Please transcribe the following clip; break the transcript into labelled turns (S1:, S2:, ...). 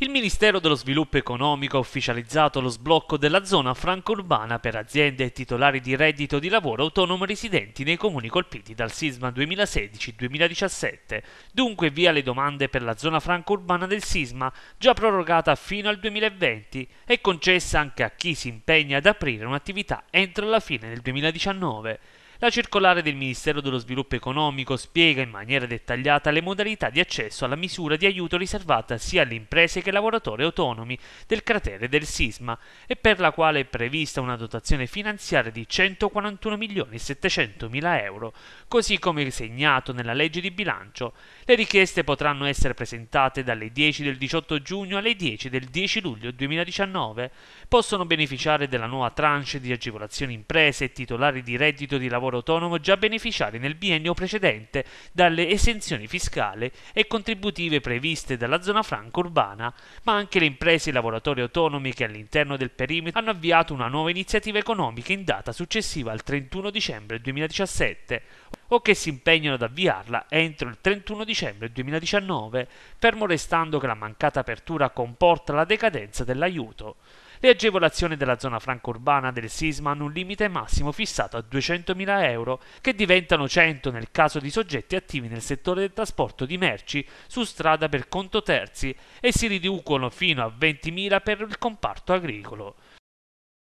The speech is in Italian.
S1: Il Ministero dello Sviluppo Economico ha ufficializzato lo sblocco della zona franco-urbana per aziende e titolari di reddito di lavoro autonomo residenti nei comuni colpiti dal sisma 2016-2017. Dunque via le domande per la zona franco-urbana del sisma, già prorogata fino al 2020 e concessa anche a chi si impegna ad aprire un'attività entro la fine del 2019. La circolare del Ministero dello Sviluppo Economico spiega in maniera dettagliata le modalità di accesso alla misura di aiuto riservata sia alle imprese che ai lavoratori autonomi del cratere del sisma e per la quale è prevista una dotazione finanziaria di 141.700.000 euro, così come segnato nella legge di bilancio. Le richieste potranno essere presentate dalle 10 del 18 giugno alle 10 del 10 luglio 2019. Possono beneficiare della nuova tranche di agevolazione imprese e titolari di reddito di lavoro lavoro autonomo già beneficiari nel biennio precedente dalle esenzioni fiscali e contributive previste dalla zona franca urbana, ma anche le imprese e i lavoratori autonomi che all'interno del perimetro hanno avviato una nuova iniziativa economica in data successiva al 31 dicembre 2017 o che si impegnano ad avviarla entro il 31 dicembre 2019, fermo restando che la mancata apertura comporta la decadenza dell'aiuto. Le agevolazioni della zona franca urbana del sisma hanno un limite massimo fissato a 200.000 euro, che diventano 100 nel caso di soggetti attivi nel settore del trasporto di merci su strada per conto terzi e si riducono fino a 20.000 per il comparto agricolo.